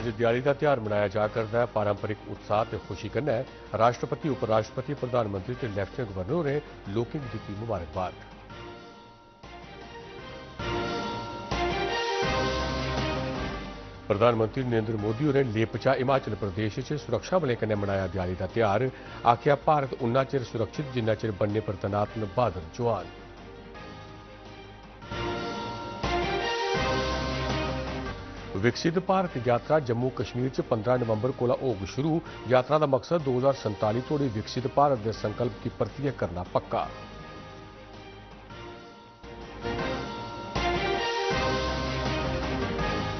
ਅੱਜ ਦਿਵਾਲੀ ਦਾ ਤਿਹਾਰ ਮਨਾਇਆ ਜਾ ਕਰਦਾ ਹੈ ਪਾਰੰਪਰਿਕ ਉਤਸ਼ਾਹ ਤੇ ਖੁਸ਼ੀ ਕੰਨਾ ਰਾਸ਼ਟਰਪਤੀ ਉਪ ਰਾਸ਼ਟਰਪਤੀ ਪ੍ਰਧਾਨ ਮੰਤਰੀ ਤੇ ਲੈਫਟੀਨੈਂਟ ਗਵਰਨਰ ਨੇ ਲੋਕਿੰਗ ਦਿੱਤੀ ਮੁਬਾਰਕਬਾਦ ਪ੍ਰਧਾਨ ਮੰਤਰੀ ਨਰਿੰਦਰ ਮੋਦੀ ਹੋਰੇ ਲੇਪਚਾ ਹਿਮਾਚਲ ਪ੍ਰਦੇਸ਼ 'ਚ ਸੁਰੱਖਿਆ ਬਲੇ ਕਨੇ ਮਨਾਇਆ ਦਿਵਾਲੀ ਦਾ ਤਿਹਾਰ ਆਖਿਆ ਭਾਰਤ ਉਨਾ ਚਿਰ ਸੁਰੱਖਿਅਤ ਜਿੰਨਾ ਚਿਰ ਬੰਨੇ ਪਰ ਤਨਾਤ ਬਾਦਰ ਜਵਾਨ ਵਿਕਸਿਤ ਭਾਰਤ ਯਾਤਰਾ ਜੰਮੂ ਕਸ਼ਮੀਰ 'ਚ 15 ਨਵੰਬਰ ਕੋਲਾ ਹੋਗ ਸ਼ੁਰੂ ਯਾਤਰਾ ਦਾ ਮਕਸਦ 2047 ਤੋਂ ਵਿਕਸਿਤ ਭਾਰਤ ਦੇ ਸੰਕਲਪ ਦੀ ਪ੍ਰਤੀਕ ਕਰਨਾ ਪੱਕਾ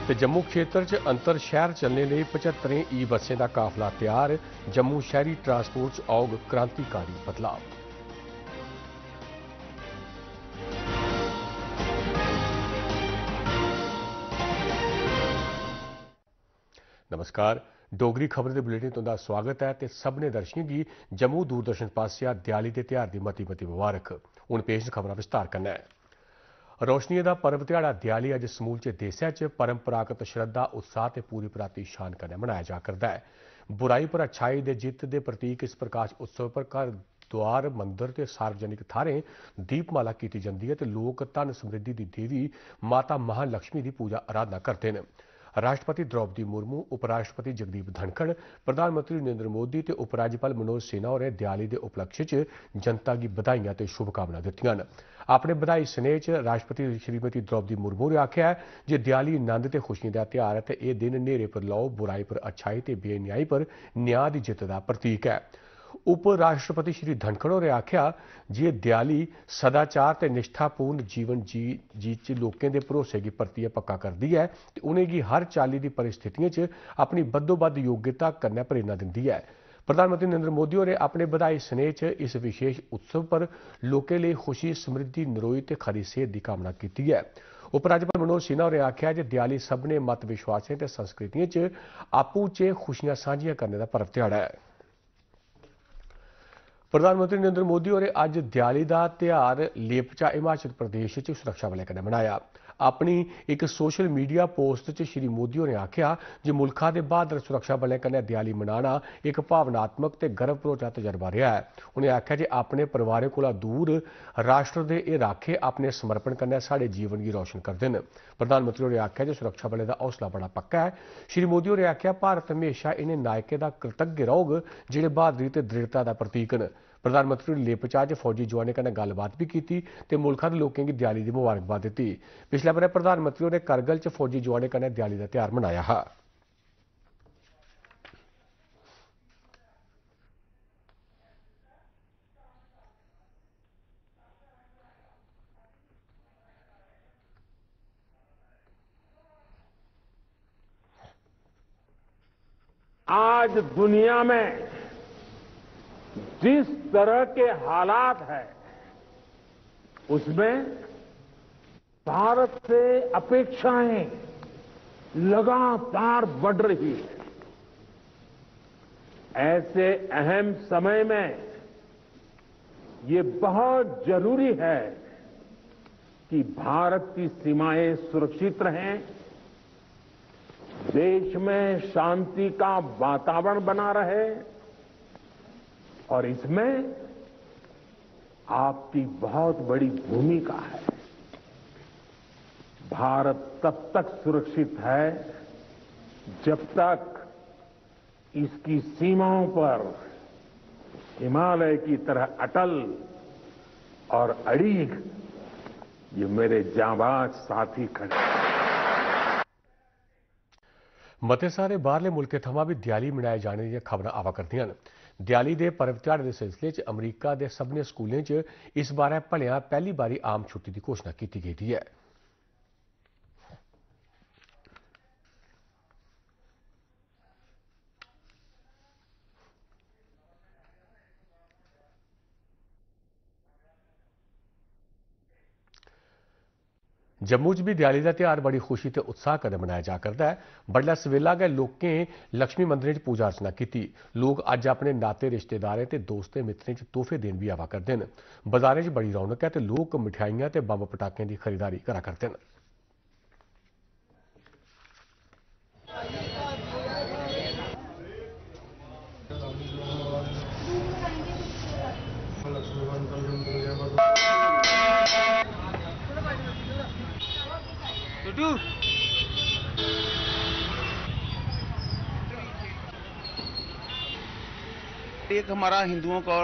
ਤੇ ਜੰਮੂ ਖੇਤਰ 'ਚ ਅੰਤਰ ਸ਼ਹਿਰ ਚੱਲਣ ਲਈ 75 ਈ ਬੱਸਾਂ ਦਾ ਕਾਫਲਾ ਤਿਆਰ ਜੰਮੂ ਸ਼ਹਿਰੀ ਟਰਾਂਸਪੋਰਟ 'ਚ ਆਉਗ ਕ੍ਰਾਂਤੀਕਾਰੀ ਬਦਲਾਅ नमस्कार डोगरी खबर दे बुलेटिन तुंदा स्वागत ऐ ते सभनें दर्शकें गी जम्मू दूरदर्शन पासेआ देआली दे ध्यार दी मती मती मुबारक हून पेश खबरां विस्तार कन्नै रोशनियें दा पर्व ध्याड़ा देआली अज्ज समूलचे देसै च परंपरागत श्रद्धा उत्साह ते पूरी पराती शान कन्नै मनाया जा करदा ऐ बुराई पर अच्छाई दे जित्त दे प्रतीक इस प्रकाश उत्सव पर घर द्वार मंदर ते सार्वजनिक थाह्रें दीपमाला कीती जंदी ऐ ते लोक धन समृद्धि दी देवी माता महालक्ष्मी दी पूजा अराधना करदे न ਰਾਸ਼ਟਰਪਤੀ ਦ੍ਰੋਪਦੀ ਮੁਰਮੂ ਉਪ ਰਾਸ਼ਟਰਪਤੀ ਜਗਦੀਪ ਧਨਖੜ ਪ੍ਰਧਾਨ ਮੰਤਰੀ ਨਰਿੰਦਰ ਮੋਦੀ ਤੇ ਉਪ ਰਾਜਪਾਲ ਮਨੋਜ ਸਿਨਹਾ ਹੋਰੇ ਦਿਵਾਲੀ ਦੇ ਉਪਲਕਸ਼ 'ਚ ਜਨਤਾ ਦੀ ਵਧਾਈਆਂ ਤੇ ਸ਼ੁਭਕਾਮਨਾ ਦਿੱਤੀਆਂ ਨੇ ਆਪਣੇ ਵਧਾਈ ਸੁਨੇਹ 'ਚ ਰਾਸ਼ਟਰਪਤੀ ਸ਼੍ਰੀਮਤੀ ਦ੍ਰੋਪਦੀ ਮੁਰਮੂ ਨੇ ਆਖਿਆ ਜੇ ਦਿਵਾਲੀ ਆਨੰਦ ਤੇ ਖੁਸ਼ੀ ਦਾ ਤਿਹਾਰ ਹੈ ਤੇ ਇਹ ਦਿਨ ਨੇਰੇ ਪਰ ਲਾਓ ਬੁਰਾਈ ਪਰ ਅਛਾਈ ਤੇ ਬੇਨਿਆਈ ਪਰ ਨਿਆਂ ਦੀ ਜਿੱਤ ਦਾ ਪ੍ਰਤੀਕ ਹੈ ਉਪ ਰਾਸ਼ਟਰਪਤੀ ਸ਼੍ਰੀ ਧਨਖੜੋ ਨੇ ਆਖਿਆ ਜੇ ਦਿਆਲੀ ਸਦਾਚਾਰ ਤੇ ਨਿਸ਼ਠਾਪੂਰਨ ਜੀਵਨ ਜੀ ਜੀਚ ਲੋਕਾਂ ਦੇ ਭਰੋਸੇ ਦੀ ਪ੍ਰਤੀ ਪੱਕਾ ਕਰਦੀ ਹੈ ਤੇ ਉਹਨੇ ਕੀ ਹਰ ਚਾਲੀ ਦੀ ਪਰਿਸਥਿਤੀਆਂ 'ਚ ਆਪਣੀ ਬਦੋਬਦ ਯੋਗਤਾ ਕਰਨਾ ਪ੍ਰੇਰਣਾ ਦਿੰਦੀ ਹੈ ਪ੍ਰਧਾਨ ਮੰਤਰੀ ਨਰਿੰਦਰ ਮੋਦੀ ਹੋਰੇ ਆਪਣੇ ਵਧਾਈ ਸਨੇਹ 'ਚ ਇਸ ਵਿਸ਼ੇਸ਼ ਉਤਸਵ ਪਰ ਲੋਕੇ ਲਈ ਖੁਸ਼ੀ ਸਮ੍ਰਿੱਧੀ ਨਰੋਈ ਤੇ ਖਰੀ ਸਿਹਤ ਦੀ ਕਾਮਨਾ ਕੀਤੀ ਹੈ ਉਪ ਰਾਜਪਾਲ ਮਨੋਜ ਸਿਨਹਾ ਹੋਰੇ ਆਖਿਆ ਜੇ ਦਿਆਲੀ ਸਭ ਨੇ ਮਤ ਵਿਸ਼ਵਾਸੇ ਤੇ ਸੰਸਕ੍ਰਿਤੀਆਂ 'ਚ ਆਪੂ 'ਚ ਖੁਸ਼ੀਆਂ ਸਾਂਝੀਆਂ ਕਰਨ ਦਾ ਪਰਵ ਤਿਹਾੜਾ ਹੈ ਪ੍ਰਧਾਨ ਮੰਤਰੀ ਨਰਿੰਦਰ ਮੋਦੀ ਹੋਰੇ ਅੱਜ ਦਿਵਾਲੀ ਦਾ ਤਿਹਾਰ ਲੇਪਚਾ ਹਿਮਾਚਲ ਪ੍ਰਦੇਸ਼ 'ਚ ਸੁਰੱਖਿਆ ਬਲਾਂ ਕਨੇ ਮਨਾਇਆ ਆਪਣੀ ਇੱਕ ਸੋਸ਼ਲ ਮੀਡੀਆ ਪੋਸਟ 'ਚ ਸ਼੍ਰੀ ਮੋਦੀ ਨੇ ਆਖਿਆ ਜੇ ਮੁਲਕਾ ਦੇ ਬਹਾਦਰ ਸੁਰੱਖਿਆ ਬਲਾਂ ਕਨੇ ਦਿਵਾਲੀ ਮਨਾਣਾ ਇੱਕ ਭਾਵਨਾਤਮਕ ਤੇ ਗਰਵ ਤਜਰਬਾ ਰਿਹਾ ਹੈ ਉਹਨੇ ਆਖਿਆ ਜੇ ਆਪਣੇ ਪਰਿਵਾਰੇ ਕੋਲੋਂ ਦੂਰ ਰਾਸ਼ਟਰ ਦੇ ਇਹ ਰਾਖੇ ਆਪਣੇ ਸਮਰਪਣ ਕਰਨਾ ਸਾਡੇ ਜੀਵਨ ਦੀ ਰੋਸ਼ਨ ਕਰਦੇ ਨੇ ਪ੍ਰਧਾਨ ਮੰਤਰੀ ਨੇ ਆਖਿਆ ਜੇ ਸੁਰੱਖਿਆ ਬਲਾਂ ਦਾ ਹੌਸਲਾ ਬੜਾ ਪੱਕਾ ਹੈ ਸ਼੍ਰੀ ਮੋਦੀ ਨੇ ਆਖਿਆ ਭਾਰਤ ਹਮੇਸ਼ਾ ਇਹਨੇ ਨਾਇਕੇ ਦਾ ਕਰਤੱਗ ਰਹੋਗ ਜਿਹੜੇ ਬਹਾਦਰੀ ਤੇ ਦ੍ਰਿੜਤਾ ਦਾ ਪ੍ਰਤੀਕ ਨੇ प्रधानमंत्री ने लेपचा च फौजी जोआनें गलबात भी की मुल्क के लोगों की दयाली की मुबारकबाद दी पिछले ब'रे प्रधानमंत्री ने करगिल च फौजी जवानों कन्नै का त्यौहार मनाया हा आज दुनिया में जिस तरह के हालात हैं उसमें भारत से अपेक्षाएं लगातार बढ़ रही है ऐसे अहम समय में ये बहुत जरूरी है कि भारत की सीमाएं सुरक्षित रहें देश में शांति का वातावरण बना रहे और इसमें आपकी बहुत बड़ी भूमिका है भारत तब तक सुरक्षित है जब तक इसकी सीमाओं पर हिमालय की तरह अटल और अड़ीग ये मेरे जाबाज साथी खड़े मते सारे बारले मुल्के थमां भी दियाली मनाए जाने दबर आवा करदियां न ਦਿਵਾਲੀ ਦੇ ਪਰਵ ਤਿਉਹਾਰ ਦੇ ਸਿਲਸਿਲੇ 'ਚ ਅਮਰੀਕਾ ਦੇ ਸਭਨੇ ਸਕੂਲਾਂ 'ਚ ਇਸ ਬਾਰੇ ਭਲਿਆਂ ਪਹਿਲੀ ਵਾਰੀ ਆਮ ਛੁੱਟੀ ਦੀ ਘੋਸ਼ਣਾ ਕੀਤੀ ਗਈ ਹੈ। ਜੰਮੂ 'ਚ ਵੀ ਦਿਵਾਲੀ ਦਾ ਤਿਹਾੜ ਬੜੀ ਖੁਸ਼ੀ ਤੇ ਉਤਸ਼ਾਹ ਕਦੇ ਮਨਾਇਆ ਜਾ ਕਰਦਾ ਹੈ ਬੜਲਾ ਸਵੇਲਾ ਗਏ ਲੋਕਾਂ ਲక్ష్ਮੀ ਮੰਦਿਰ 'ਚ ਪੂਜਾ ਅਰਚਨਾ ਕੀਤੀ ਲੋਕ ਅੱਜ ਆਪਣੇ ਨਾਤੇ ਰਿਸ਼ਤੇਦਾਰੇ ਤੇ ਦੋਸਤੇ ਮਿੱਤਰਾਂ 'ਚ ਤੋਹਫੇ ਦੇਣ ਵੀ ਆਵਾ ਕਰਦੇ ਨੇ ਬਾਜ਼ਾਰਾਂ 'ਚ ਬੜੀ ਰੌਣਕ ਹੈ ਤੇ ਲੋਕ ਮਠਿਆਈਆਂ ਤੇ ਬੰਬ ਪਟਾਕਿਆਂ ਦੀ ਖਰੀਦਾਰੀ ਕਰਾ ਕਰਦੇ ਨੇ एक हमारा हिंदुओं का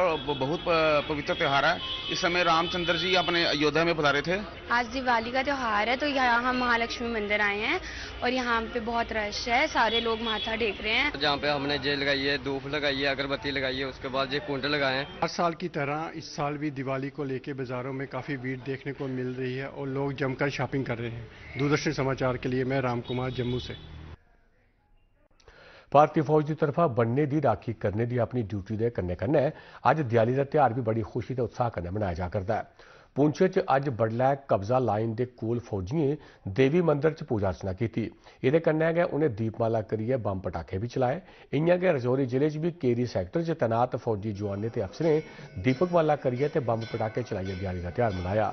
बहुत पवित्र त्यौहार है इस समय रामचंद्र जी अपने अयोध्या में पधारे थे आज दिवाली का त्यौहार है तो यहाँ हम महालक्ष्मी मंदिर आए हैं और यहाँ पे बहुत रश है सारे लोग माथा टेक रहे हैं जहाँ पे हमने जे लगाई है धूप लगाई है अगरबत्ती लगाई है उसके बाद ये कुंड लगाए हैं हर साल की तरह इस साल भी दिवाली को लेके बाजारों में काफी भीड़ देखने को मिल रही है और लोग जमकर शॉपिंग कर रहे हैं दूरदर्शन समाचार के लिए मैं राम कुमार जम्मू से भारतीय फौज की तरफा बनने दी राखी करने दी अपनी ड्यूटी दे कन्नै कन्नै अज्ज देआली का त्यौहार भी बड़ी खुशी ते उत्साह कन्नै मनाया जा करदा है ਪੁੰਛ 'ਚ ਅੱਜ ਬੜਲਾ ਕਬਜ਼ਾ ਲਾਈਨ ਦੇ ਕੋਲ ਫੌਜੀਏ ਦੇਵੀ ਮੰਦਰ 'ਚ ਪੂਜਾ ਅਰਚਨਾ ਕੀਤੀ ਇਹਦੇ ਕੰਨਿਆ ਗਏ ਉਹਨੇ ਦੀਪਮਾਲਾ ਕਰੀ ਹੈ ਬੰਬ ਪਟਾਕੇ ਵੀ ਚਲਾਏ ਇੰਨਾਂ ਗਿਆ ਰਜੌਰੀ ਜ਼ਿਲ੍ਹੇ 'ਚ ਵੀ ਕੇਰੀ ਸੈਕਟਰ 'ਚ ਤਨਾਤ ਫੌਜੀ ਜਵਾਨੇ ਤੇ ਅਫਸਰੇ ਦੀਪਕ ਵਾਲਾ ਕਰੀਏ ਤੇ ਬੰਬ ਪਟਾਕੇ ਚਲਾਈਏ ਦਿਹਾੜੀ ਦਾ ਤਿਹਾਰ ਮਨਾਇਆ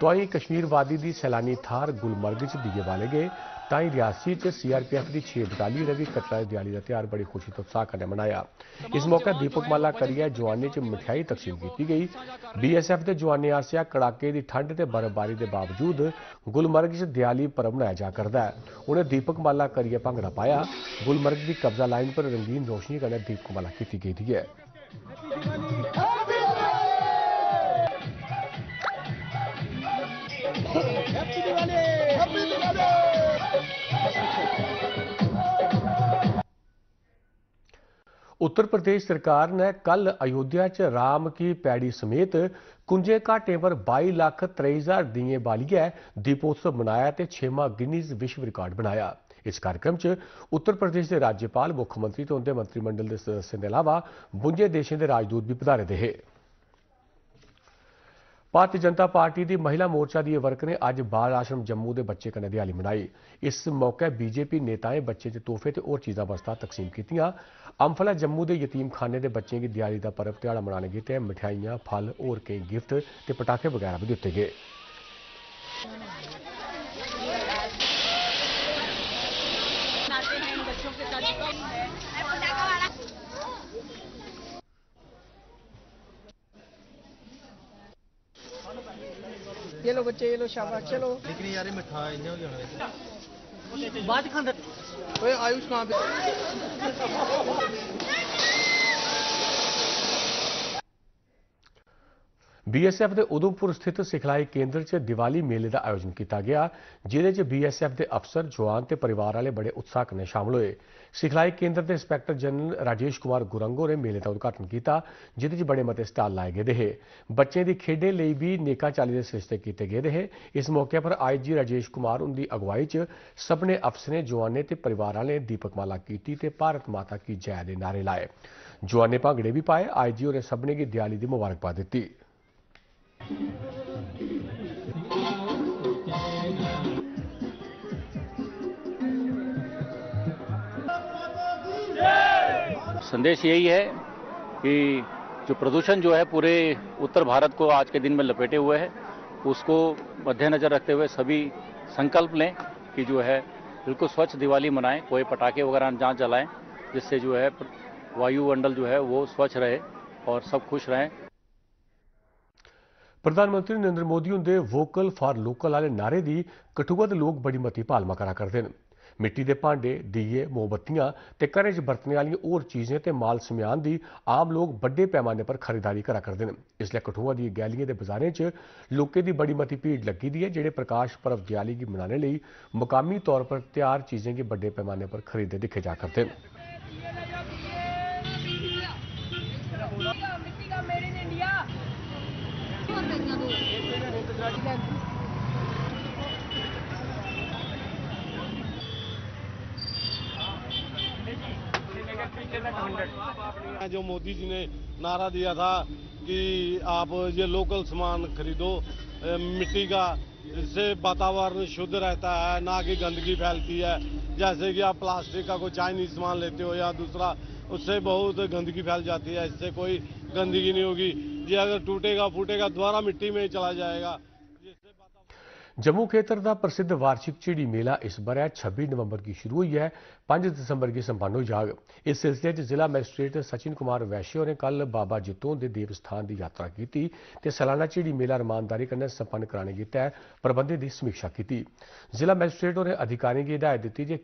ਤੋਈ ਕਸ਼ਮੀਰ ਵਾਦੀ ਦੀ ਸੈਲਾਨੀ ਥਾਰ ਗੁਲਮਰਗ 'ਚ ਦੀਏ ਵਾਲੇ ਗਏ टाई रियासी च सीआरपीएफ दी छे बटाली ने बी कटरा देआली दा त्यौहार बड़ी खुशी ते उत्साह कन्नै मनाया इस मौके दीपक माला करियै जोआनें च मठेआई तकसीम कीती गेई बीएसएफ दे जोआनें आसेआ कड़ाके दी ठंड ते बर्फबारी दे बावजूद गुलमर्ग च देआली पर्व मनाया जा करदा ऐ उनें दीपक माला करियै भांगड़ा पाया गुलमर्ग दी कब्जा लाइन पर रंगीन रोशनी कन्नै दीपक माला कीती गेदी ऐ ਉੱਤਰ ਪ੍ਰਦੇਸ਼ ਸਰਕਾਰ ਨੇ ਕੱਲ ਅਯੋਧਿਆ ਚ ਰਾਮ ਕੀ ਪੈੜੀ ਸਮੇਤ ਕੁੰਝੇ ਘਾਟੇ ਪਰ 22 ਲੱਖ 23000 ਦੀਏ ਬਾਲੀਏ ਦੀਪੋਤਸਵ ਮਨਾਇਆ ਤੇ ਛੇਮਾ ਗਿਨੀਜ਼ ਵਿਸ਼ਵ ਰਿਕਾਰਡ ਬਣਾਇਆ ਇਸ ਕਾਰਜਕ੍ਰਮ ਚ ਉੱਤਰ ਪ੍ਰਦੇਸ਼ ਦੇ ਰਾਜਪਾਲ ਮੁੱਖ ਮੰਤਰੀ ਤੋਂ ਉਹਦੇ ਮੰਤਰੀ ਮੰਡਲ ਦੇ ਸਦਸਿਆਂ ਦੇ ਇਲਾਵਾ ਬੁੰਜੇ ਦੇਸ਼ਾਂ ਦੇ ਰਾਜਦੂਤ ਵੀ ਪਧਾਰੇ ਦੇ ਹੇ ਭਾਰਤੀ ਜਨਤਾ ਪਾਰਟੀ ਦੀ ਮਹਿਲਾ ਮੋਰਚਾ ਦੀ ਵਰਕ ਨੇ ਅੱਜ ਬਾਲ ਆਸ਼ਰਮ ਜੰਮੂ ਦੇ ਬੱਚੇ ਕਨੇ ਦਿਹਾਲੀ ਮਨਾਈ ਇਸ ਮੌਕੇ ਬੀਜੇਪੀ ਨੇਤਾਏ ਬੱਚੇ ਦੇ ਤੋਹਫੇ ਤੇ ਹੋਰ ਚੀਜ਼ਾਂ ਵਸਤਾਂ ਤਕਸੀਮ ਕੀਤੀਆਂ ਅੰਫਲਾ ਜੰਮੂ ਦੇ ਯਤੀਮਖਾਨੇ ਦੇ ਬੱਚਿਆਂ ਦੀ ਦਿਹਾਲੀ ਦਾ ਪਰਵ ਤਿਹਾੜਾ ਮਨਾਉਣ ਤੇ ਮਠਿਆਈਆਂ ਫਲ ਹੋਰ ਕਈ ਗਿਫਟ ਤੇ ਪਟਾਕੇ ਵਗੈਰਾ ਵੀ ਦਿੱਤੇ ਗਏ ये लो बच्चे ये लो शाबाश चलो लेकिन यार ये मिठा इन्हें हो गया बाद खांदे ओए आयुष कहां पे ਬੀਐਸਐਫ ਦੇ ਉਦਮਪੁਰ ਸਥਿਤ ਸਿਖਲਾਈ ਕੇਂਦਰ 'ਚ ਦੀਵਾਲੀ ਮੇਲੇ ਦਾ ਆਯੋਜਨ ਕੀਤਾ ਗਿਆ ਜਿਹਦੇ 'ਚ ਬੀਐਸਐਫ ਦੇ ਅਫਸਰ ਜਵਾਨ ਤੇ ਪਰਿਵਾਰ ਵਾਲੇ ਬੜੇ ਉਤਸ਼ਾਹ ਕਨੇ ਸ਼ਾਮਲ ਹੋਏ ਸਿਖਲਾਈ ਕੇਂਦਰ ਦੇ ਇੰਸਪੈਕਟਰ ਜਨਰਲ ਰਾਜੇਸ਼ ਕੁਮਾਰ ਗੁਰੰਗੋ ਨੇ ਮੇਲੇ ਦਾ ਉਦਘਾਟਨ ਕੀਤਾ ਜਿਹਦੇ 'ਚ ਬੜੇ ਮਤੇ ਸਟਾਲ ਲਾਏ ਗਏ ਦੇ ਬੱਚੇ ਦੀ ਖੇਡੇ ਲਈ ਵੀ ਨੇਕਾ ਚਾਲੀ ਦੇ ਸਿਸਟੇ ਕੀਤੇ ਗਏ ਦੇ ਇਸ ਮੌਕੇ ਪਰ ਆਈਜੀ ਰਾਜੇਸ਼ ਕੁਮਾਰ ਉਹਦੀ ਅਗਵਾਈ 'ਚ ਸਭਨੇ ਅਫਸਰੇ ਜਵਾਨੇ ਤੇ ਪਰਿਵਾਰ ਵਾਲੇ ਦੀਪਕ ਮਾਲਾ ਕੀਤੀ ਤੇ ਭਾਰਤ ਮਾਤਾ ਕੀ ਜੈ ਦੇ ਨਾਰੇ ਲਾਏ ਜਵਾਨੇ ਭਾਂਗੜੇ ਵੀ ਪਾਏ ਆਈਜੀ ਹੋਰੇ ਸਭਨੇ ਕੀ ਦਿਵਾਲੀ ਦੀ ਮੁਬਾਰਕਬਾਦ ਦਿੱਤੀ संदेश यही है कि जो प्रदूषण जो है पूरे उत्तर भारत को आज के दिन में लपेटे हुए है उसको मद्देनजर रखते हुए सभी संकल्प लें कि जो है बिल्कुल स्वच्छ दिवाली मनाएं कोई पटाखे वगैरह जहाँ जलाएं जिससे जो है वायुमंडल जो है वो स्वच्छ रहे और सब खुश रहें ਪ੍ਰਧਾਨ ਮੰਤਰੀ ਨਰਿੰਦਰ ਮੋਦੀ ਹੁੰਦੇ ਵੋਕਲ ਫਾਰ ਲੋਕਲ ਵਾਲੇ ਨਾਰੇ ਦੀ ਕਠੂਆ ਦੇ ਲੋਕ ਬੜੀ ਮਤੀ ਪਾਲਮਾ ਕਰਾ ਕਰਦੇ ਨੇ ਮਿੱਟੀ ਦੇ ਭਾਂਡੇ ਦੀਏ ਮੋਮਬੱਤੀਆਂ ਤੇ ਕਰੇਜ ਵਰਤਨੇ ਵਾਲੀਆਂ ਹੋਰ ਚੀਜ਼ਾਂ ਤੇ ਮਾਲ ਸਮਿਆਨ ਦੀ ਆਮ ਲੋਕ ਵੱਡੇ ਪੈਮਾਨੇ ਪਰ ਖਰੀਦਦਾਰੀ ਕਰਾ ਕਰਦੇ ਨੇ ਇਸ ਲਈ ਕਠੂਆ ਦੀ ਗੈਲੀਆਂ ਦੇ ਬਾਜ਼ਾਰਾਂ 'ਚ ਲੋਕੇ ਦੀ ਬੜੀ ਮਤੀ ਭੀੜ ਲੱਗੀ ਦੀ ਹੈ ਜਿਹੜੇ ਪ੍ਰਕਾਸ਼ ਪਰਵ ਦੀਵਾਲੀ ਕੀ ਮਨਾਣੇ ਲਈ ਮੁਕਾਮੀ ਤੌਰ ਪਰ ਤਿਆਰ ਚੀਜ਼ਾਂ ਕੀ ਵੱਡੇ ਪੈਮਾਨੇ ਪਰ ਖਰੀਦੇ ਦਿਖੇ ਜਾ ਕਰਦੇ ਨੇ जो मोदी जी ने नारा दिया था कि आप ये लोकल सामान खरीदो मिट्टी का इससे वातावरण शुद्ध रहता है ना कि गंदगी फैलती है जैसे कि आप प्लास्टिक का कोई चाइनीज सामान लेते हो या दूसरा उससे बहुत गंदगी फैल जाती है इससे कोई ਗੰਦਗੀ ਨਹੀਂ ਹੋਗੀ ਜੇ ਅਗਰ टूटेगा फूटेगा दोबारा ਮਿੱਟੀ ਵਿੱਚ ही चला जाएगा ਜੰਮੂ ਖੇਤਰ ਦਾ ਪ੍ਰਸਿੱਧ ਵਾਰਸ਼ਿਕ ਚਿੜੀ ਮੇਲਾ ਇਸ ਬਰੇ 26 ਨਵੰਬਰ ਕੀ ਸ਼ੁਰੂ ਹੋਈ ਹੈ 5 ਦਸੰਬਰ ਕੀ ਸੰਪੰਨ ਹੋ ਜਾਗ ਇਸ ਸਿਲਸਿਲੇ 'ਚ ਜ਼ਿਲ੍ਹਾ ਮੈਜਿਸਟ੍ਰੇਟ ਸਚਿਨ ਕੁਮਾਰ ਵੈਸ਼ਿਓ ਨੇ ਕੱਲ ਬਾਬਾ ਜਿੱਤੋਂ ਦੇ ਦੇਵ ਸਥਾਨ ਦੀ ਯਾਤਰਾ ਕੀਤੀ ਤੇ ਸਾਲਾਨਾ ਚਿੜੀ ਮੇਲਾ ਰਮਾਨਦਾਰੀ ਕਰਨ ਸੰਪੰਨ ਕਰਾਣੇ ਕੀਤਾ ਹੈ ਪ੍ਰਬੰਧੇ ਦੀ ਸਮੀਖਿਆ ਕੀਤੀ ਜ਼ਿਲ੍ਹਾ ਮੈਜਿਸਟ੍ਰੇਟ ਨੇ ਅਧਿਕਾਰੀਆਂ ਨੂੰ ਹਦਾਇਤ ਦਿੱਤੀ ਕਿ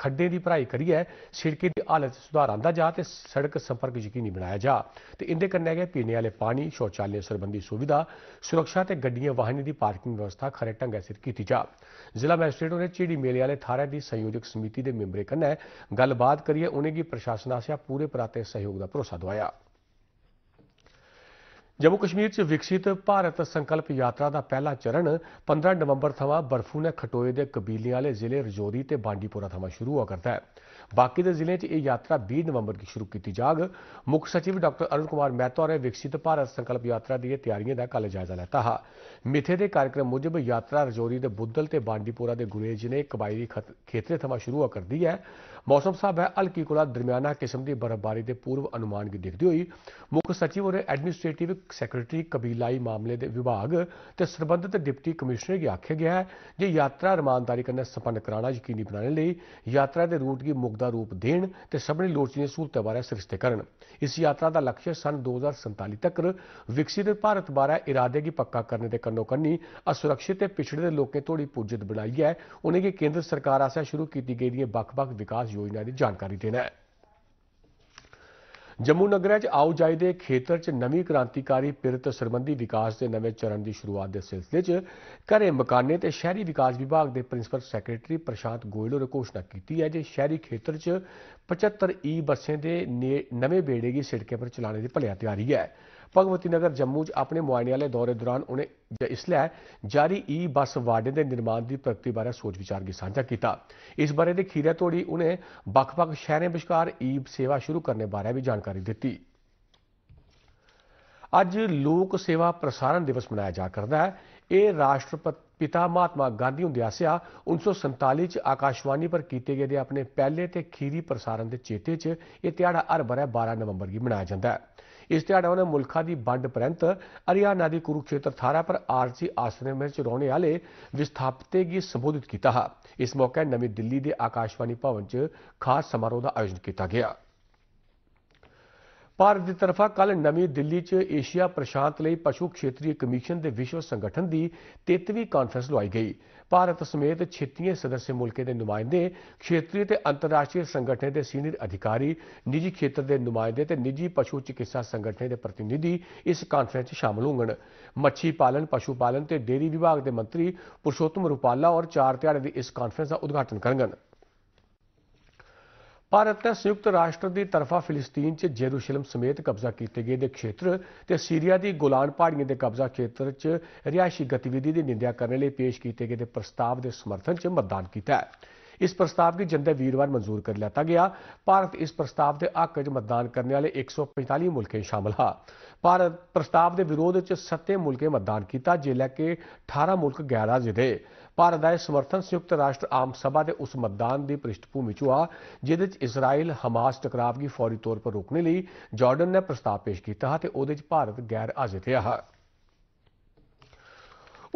ਖੱਡੇ ਦੀ ਭਰਾਈ ਕਰੀਏ ਸੜਕੇ ਦੀ ਹਾਲਤ ਸੁਧਾਰ ਆਂਦਾ ਜਾ ਤੇ ਸੜਕ ਸੰਪਰਕ ਯਕੀਨੀ ਬਣਾਇਆ ਜਾ ਤੇ ਇੰਦੇ ਕੰਨੇ ਗਏ ਪੀਣੇ ਵਾਲੇ ਪਾਣੀ ਸ਼ੌਚਾਲਿਆ ਸੰਬੰਧੀ ਸੁਵਿਧਾ ਸੁਰੱਖਿਆ ਤੇ ਗੱਡੀਆਂ ਵਾਹਨਾਂ ਦੀ ਪਾਰਕਿੰਗ ਵਿਵਸਥਾ ਖਰੇ ਢੰਗ ਸਿਰ ਕੀਤੀ ਜਾ ਜ਼ਿਲ੍ਹਾ ਮੈਜਿਸਟ੍ਰੇਟ ਨੇ ਚੀੜੀ ਮੇਲੇ ਵਾਲੇ ਥਾਰੇ ਦੀ ਸੰਯੋਜਕ ਸਮਿਤੀ ਦੇ ਮੈਂਬਰੇ ਕੰਨੇ ਗੱਲਬਾਤ ਕਰੀਏ ਉਹਨੇ ਕੀ ਪ੍ਰਸ਼ਾਸਨ ਆਸਿਆ ਪੂਰੇ ਪ੍ਰਾਤੇ ਸਹਿਯੋਗ ਦਾ ਭਰੋਸਾ ਦਵਾਇਆ ਜੰਮੂ ਕਸ਼ਮੀਰ 'ਚ ਵਿਕਸਿਤ ਭਾਰਤ ਸੰਕਲਪ ਯਾਤਰਾ ਦਾ ਪਹਿਲਾ ਚਰਨ 15 ਨਵੰਬਰ ਥਵਾ ਬਰਫੂ ਨੇ ਖਟੋਏ ਦੇ ਕਬੀਲੇ ਵਾਲੇ ਜ਼ਿਲ੍ਹੇ ਰਜੋਰੀ ਤੇ ਬਾਂਡੀਪੁਰਾ ਥਵਾ ਸ਼ੁਰੂ ਹੋ ਕਰਦਾ ਹੈ ਬਾਕੀ ਦੇ ਜ਼ਿਲ੍ਹੇ 'ਚ ਇਹ ਯਾਤਰਾ 20 ਨਵੰਬਰ ਕੀ ਸ਼ੁਰੂ ਕੀਤੀ ਜਾਗ ਮੁੱਖ ਸਚਿਵ ਡਾਕਟਰ ਅਰੁਣ ਕੁਮਾਰ ਮਹਿਤਾ ਨੇ ਵਿਕਸਿਤ ਭਾਰਤ ਸੰਕਲਪ ਯਾਤਰਾ ਦੀਆਂ ਤਿਆਰੀਆਂ ਦਾ ਕੱਲ ਜਾਇਜ਼ਾ ਲੈਤਾ ਹਾ ਮਿੱਥੇ ਦੇ ਕਾਰਜਕ੍ਰਮ ਮੁਜਬ ਯਾਤਰਾ ਰਜੋਰੀ ਦੇ ਬੁੱਦਲ ਤੇ ਬਾਂਡੀਪੁਰਾ ਦੇ ਗੁਰੇਜ ਨੇ ਕਬਾਇਲੀ ਖੇਤਰੇ ਥਵਾ ਸ਼ੁਰੂ ਹੋ ਕਰਦੀ ਹੈ ਮੌਸਮ ਸਾਹਿਬ ਹੈ ਹਲਕੀ ਕੋਲਾ ਦਰਮਿਆਨਾ ਕਿਸਮ ਦੀ ਬਰਫ਼ਬਾਰੀ ਦੇ ਪੂਰਵ ਅਨੁਮਾਨ ਕੀ ਦਿਖਦੀ ਹੋਈ ਮੁੱਖ ਸਚਿਵ ਹੋਰੇ ਐਡਮਿਨਿਸਟ੍ਰੇਟਿਵ ਸੈਕਟਰੀ ਕਬੀਲਾਈ ਮਾਮਲੇ ਦੇ ਵਿਭਾਗ ਤੇ ਸਬੰਧਤ ਡਿਪਟੀ ਕਮਿਸ਼ਨਰ ਕੀ ਆਖਿਆ ਗਿਆ ਹੈ ਕਿ ਯਾਤਰਾ ਰਮਾਨਦਾਰੀ ਕਰਨਾ ਸੰਪੰਨ ਕਰਾਣਾ ਯਕੀਨੀ ਬਣਾਉਣ ਲਈ ਯਾਤਰਾ ਦੇ ਰੂਟ ਕੀ ਮੁਕਦਾ ਰੂਪ ਦੇਣ ਤੇ ਸਭਨੇ ਲੋੜੀਂਦੀਆਂ ਸਹੂਲਤਾਂ ਬਾਰੇ ਸਿਰਸਤੇ ਕਰਨ ਇਸ ਯਾਤਰਾ ਦਾ ਲਕਸ਼ਯ ਸਨ 2047 ਤੱਕ ਵਿਕਸਿਤ ਭਾਰਤ ਬਾਰੇ ਇਰਾਦੇ ਕੀ ਪੱਕਾ ਕਰਨ ਦੇ ਕੰਨੋ ਕੰਨੀ ਅਸੁਰੱਖਿਅਤ ਤੇ ਪਿਛੜੇ ਦੇ ਲੋਕੇ ਤੋੜੀ ਪੂਜਿਤ ਬਣਾਈ ਹੈ ਉਹਨੇ ਕੀ ਕੇਂਦਰ ਸਰਕਾਰ ਆਸਿਆ ਸ਼ੁਰੂ ਕੀਤੀ ਗਈ ਦੀਆਂ ਵੱਖ-ਵੱਖ ਵਿਕਾਸ ਯੋਜਨਾ ਦੀ ਜਾਣਕਾਰੀ ਦੇਣਾ ਹੈ ਜੰਮੂ ਨਗਰ ਆਉ ਆਉਜਾਈ ਦੇ ਖੇਤਰ 'ਚ ਨਵੀਂ ਕ੍ਰਾਂਤੀਕਾਰੀ ਪਿਰਤ ਸਰਬੰਧੀ ਵਿਕਾਸ ਦੇ ਨਵੇਂ ਚਰਨ ਦੀ ਸ਼ੁਰੂਆਤ ਦੇ ਸਿਲਸਿਲੇ 'ਚ ਘਰੇ ਮਕਾਨੇ ਤੇ ਸ਼ਹਿਰੀ ਵਿਕਾਸ ਵਿਭਾਗ ਦੇ ਪ੍ਰਿੰਸੀਪਲ ਸੈਕਟਰੀ ਪ੍ਰਸ਼ਾਂਤ ਗੋਇਲ ਨੇ ਘੋਸ਼ਣਾ ਕੀਤੀ ਹੈ ਜੇ ਸ਼ਹਿਰੀ ਖੇਤਰ 'ਚ 75 ਈ ਬੱਸਾਂ ਦੇ ਨਵੇਂ ਬੇੜੇ ਦੀ ਸੜਕਾਂ ਪਰ ਚਲਾਣੇ ਦੀ ਭਲਿਆ ਤਿਆਰੀ ਹੈ ਭਗਵਤੀ ਨਗਰ ਜੰਮੂ 'ਚ ਆਪਣੇ ਮੁਆਇਨੇ ਵਾਲੇ ਦੌਰੇ ਦੌਰਾਨ ਉਹਨੇ ਇਸ ਲਈ ਜਾਰੀ ਈ ਬੱਸ ਵਾਰਡੇ ਦੇ ਨਿਰਮਾਣ ਦੀ ਪ੍ਰਗਤੀ ਬਾਰੇ ਸੋਚ ਵਿਚਾਰ ਕੀ ਸਾਂਝਾ ਕੀਤਾ ਇਸ ਬਾਰੇ ਦੇ ਖੀਰਾ ਤੋੜੀ ਉਹਨੇ ਵੱਖ-ਵੱਖ ਸ਼ਹਿਰਾਂ ਵਿਚਕਾਰ ਈ ਸੇਵਾ ਸ਼ੁਰੂ ਕਰਨੇ ਬਾਰੇ ਵੀ ਜਾਣਕਾਰੀ ਦਿੱਤੀ ਅੱਜ ਲੋਕ ਸੇਵਾ ਪ੍ਰਸਾਰਣ ਦਿਵਸ ਮਨਾਇਆ ਜਾ ਕਰਦਾ ਹੈ ਇਹ ਰਾਸ਼ਟਰਪਿਤਾ ਮਹਾਤਮਾ ਗਾਂਧੀ ਹੁੰਦੇ ਆਸਿਆ 1947 ਚ ਆਕਾਸ਼ਵਾਣੀ ਪਰ ਕੀਤੇ ਗਏ ਦੇ ਆਪਣੇ ਪਹਿਲੇ ਤੇ ਖੀਰੀ ਪ੍ਰਸਾਰਣ ਦੇ ਚੇਤੇ ਚ ਇਹ ਤਿਹਾੜਾ ਹਰ ਬਰੇ 12 ਨਵੰਬਰ ਨੂੰ ਮਨਾਇਆ ਜਾਂਦਾ ਹੈ इस ध्याड़े उनें मुल्खा दी बंड परैंत हरियाणा दी कुरुक्षेत्र थाह्रै पर आरसी आश्रम च रौह्ने आह्ले विस्थापितें गी संबोधत कीता हा इस मौके नमीं दिल्ली दे आकाशवाणी भवन च खास समारोह दा आयोजन कीता गेआ ਭਾਰਤ ਦੀ ਤਰਫਾ ਕੱਲ ਨਵੀਂ ਦਿੱਲੀ 'ਚ ਏਸ਼ੀਆ ਪ੍ਰਸ਼ਾਂਤ ਲਈ ਪਸ਼ੂ ਖੇਤਰੀ ਕਮਿਸ਼ਨ ਦੇ ਵਿਸ਼ਵ ਸੰਗਠਨ ਦੀ 33ਵੀਂ ਕਾਨਫਰੰਸ ਲਵਾਈ ਗਈ। ਭਾਰਤ ਸਮੇਤ ਛੇਤੀਆਂ ਸਦੱਸਯ ਮੁਲਕਾਂ ਦੇ ਨੁਮਾਇੰਦੇ, ਖੇਤਰੀ ਤੇ ਅੰਤਰਰਾਸ਼ਟਰੀ ਸੰਗਠਨ ਦੇ ਸੀਨੀਅਰ ਅਧਿਕਾਰੀ, ਨਿੱਜੀ ਖੇਤਰ ਦੇ ਨੁਮਾਇੰਦੇ ਤੇ ਨਿੱਜੀ ਪਸ਼ੂ ਚਿਕਿਤਸਾ ਸੰਗਠਨ ਦੇ ਪ੍ਰਤੀਨਿਧੀ ਇਸ ਕਾਨਫਰੰਸ 'ਚ ਸ਼ਾਮਲ ਹੋਣਗੇ। ਮੱਛੀ ਪਾਲਣ, ਪਸ਼ੂ ਪਾਲਣ ਤੇ ਡੇਰੀ ਵਿਭਾਗ ਦੇ ਮੰਤਰੀ ਪੁਰਸ਼ੋਤਮ ਰੁਪਾਲਾ ਔਰ ਚਾਰ ਧਿਆੜੇ ਦੀ ਇਸ ਕਾਨਫਰੰਸ ਦਾ ਉਦਘਾਟਨ ਕਰਨਗੇ। ਭਾਰਤ ਨੇ ਸੰਯੁਕਤ ਰਾਸ਼ਟਰ ਦੀ ਤਰਫਾ ਫਿਲਸਤੀਨ 'ਚ ਜੇਰੂਸ਼ਲਮ ਸਮੇਤ ਕਬਜ਼ਾ ਕੀਤੇ ਗਏ ਦੇ ਖੇਤਰ ਤੇ ਸੀਰੀਆ ਦੀ ਗੋਲਾਨ ਪਹਾੜੀਆਂ ਦੇ ਕਬਜ਼ਾ ਖੇਤਰ 'ਚ ਰਿਆਸ਼ੀ ਗਤੀਵਿਧੀ ਦੀ ਨਿੰਦਿਆ ਕਰਨ ਲਈ ਪੇਸ਼ ਕੀਤੇ ਗਏ ਦੇ ਪ੍ਰਸਤਾਵ ਦੇ ਸਮਰਥਨ 'ਚ ਮਤਦਾਨ ਕੀਤਾ ਹੈ। ਇਸ ਪ੍ਰਸਤਾਵ ਦੀ ਜੰਦੇ ਵੀਰਵਾਰ ਮਨਜ਼ੂਰ ਕਰ ਲਿਆ ਗਿਆ ਭਾਰਤ ਇਸ ਪ੍ਰਸਤਾਵ ਦੇ ਹੱਕ 'ਚ ਮਤਦਾਨ ਕਰਨ ਵਾਲੇ 145 ਮੁਲਕੇ ਸ਼ਾਮਲ ਹਾ ਭਾਰਤ ਪ੍ਰਸਤਾਵ ਦੇ ਵਿਰੋਧ 'ਚ 7 ਮੁਲਕੇ ਮਤਦਾਨ ਕੀਤਾ ਲੈ ਕਿ 18 ਮੁਲਕ ਗੈਰ ਹਾਜ਼ਰ ਦੇ ਭਾਰਤ ਦਾ ਇਹ ਸਮਰਥਨ ਸੰਯੁਕਤ ਰਾਸ਼ਟਰ ਆਮ ਸਭਾ ਦੇ ਉਸ ਮਤਦਾਨ ਦੀ ਪ੍ਰਿਸ਼ਠਭੂਮੀ 'ਚ ਆ ਜਿਹਦੇ 'ਚ ਇਜ਼ਰਾਈਲ ਹਮਾਸ ਟਕਰਾਵ ਦੀ ਫੌਰੀ ਤੌਰ 'ਤੇ ਰੋਕਣ ਲਈ ਜਾਰਡਨ ਨੇ ਪ੍ਰਸਤਾਵ ਪੇਸ਼ ਕੀਤਾ ਤੇ ਉਹਦੇ 'ਚ ਭਾਰਤ ਗੈਰ ਹਾਜ਼ਰ ਰਿਹਾ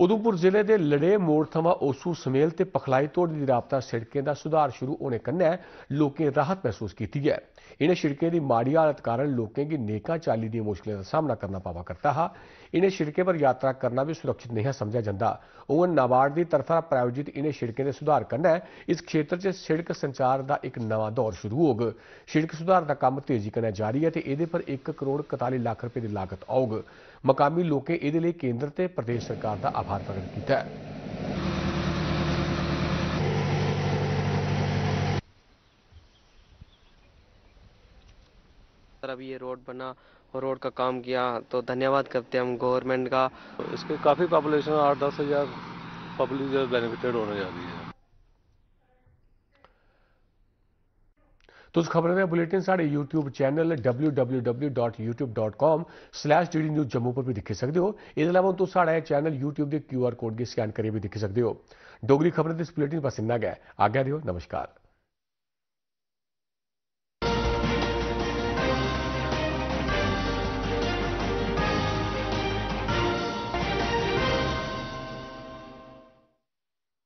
ਉਦੋਂਪੁਰ ਜ਼ਿਲ੍ਹੇ ਦੇ ਲੜੇ ਮੋੜ ਥਮਾ ਓਸੂ ਸਮੇਲ ਤੇ ਪਖਲਾਈ ਤੋੜ ਦੀ ਰਾਬਤਾ ਸੜਕਾਂ ਦਾ ਸੁਧਾਰ ਸ਼ੁਰੂ ਹੋਣੇ ਕੰਨੇ ਲੋਕੇ ਰਾਹਤ ਮਹਿਸੂਸ ਕੀਤੀ ਹੈ ਇਹਨੇ ਸ਼ਿਰਕੇ ਦੀ ਮਾੜੀ ਹਾਲਤ ਕਾਰਨ ਲੋਕਾਂ ਕੀ ਨੇਕਾਂ ਚਾਲੀ ਦੀ ਮੁਸ਼ਕਲਾਂ ਦਾ ਸਾਹਮਣਾ ਕਰਨਾ ਪਾਵਾ ਕਰਤਾ ਹਾ ਇਹਨੇ ਸ਼ਿਰਕੇ ਪਰ ਯਾਤਰਾ ਕਰਨਾ ਵੀ ਸੁਰੱਖਿਤ ਨਹੀਂ ਸਮਝਿਆ ਜਾਂਦਾ ਉਹ ਨਵਾਰਡ ਦੀ ਤਰਫਾ ਪ੍ਰਾਇਜਿਤ ਇਹਨੇ ਸ਼ਿਰਕੇ ਦੇ ਸੁਧਾਰ ਕਰਨਾ ਇਸ ਖੇਤਰ 'ਚ ਸ਼ਿਰਕ ਸੰਚਾਰ ਦਾ ਇੱਕ ਨਵਾਂ ਦੌਰ ਸ਼ੁਰੂ ਹੋਗ ਸ਼ਿਰਕ ਸੁਧਾਰ ਦਾ ਕੰਮ ਤੇਜ਼ੀ ਕਰਨਾ ਜਾਰੀ ਹੈ ਤੇ ਇਹਦੇ ਪਰ 1 ਕਰੋੜ 41 ਲੱਖ ਰੁਪਏ ਦੀ ਲਾਗਤ ਆਊਗ ਮਕਾਮੀ ਲੋਕੇ ਇਹਦੇ ਲਈ ਕੇਂਦਰ ਤੇ ਪ੍ਰਦੇਸ਼ ਸਰਕਾਰ ਦਾ ਆਭਾਰ ਪ੍ਰਗਟ ਕੀਤਾ ਹੈ अभी ये रोड बना और रोड का काम किया तो धन्यवाद करते हैं हम गवर्नमेंट का इसके काफ़ी पॉपुलेशन आठ दस हज़ार पब्लिक बेनिफिटेड होने जा रही है तो उस खबर में बुलेटिन साढ़े YouTube channel W W W dot YouTube dot com slash D D news Jammu पर भी दिखी सकते हो इस अलावा तुम तो साढ़ा चैनल यूट्यूब के क्यू आर कोड भी स्कैन करिए भी दिखी सकते हो डोगरी खबर इस बुलेटिन बस इन्ना गै आगे रहो नमस्कार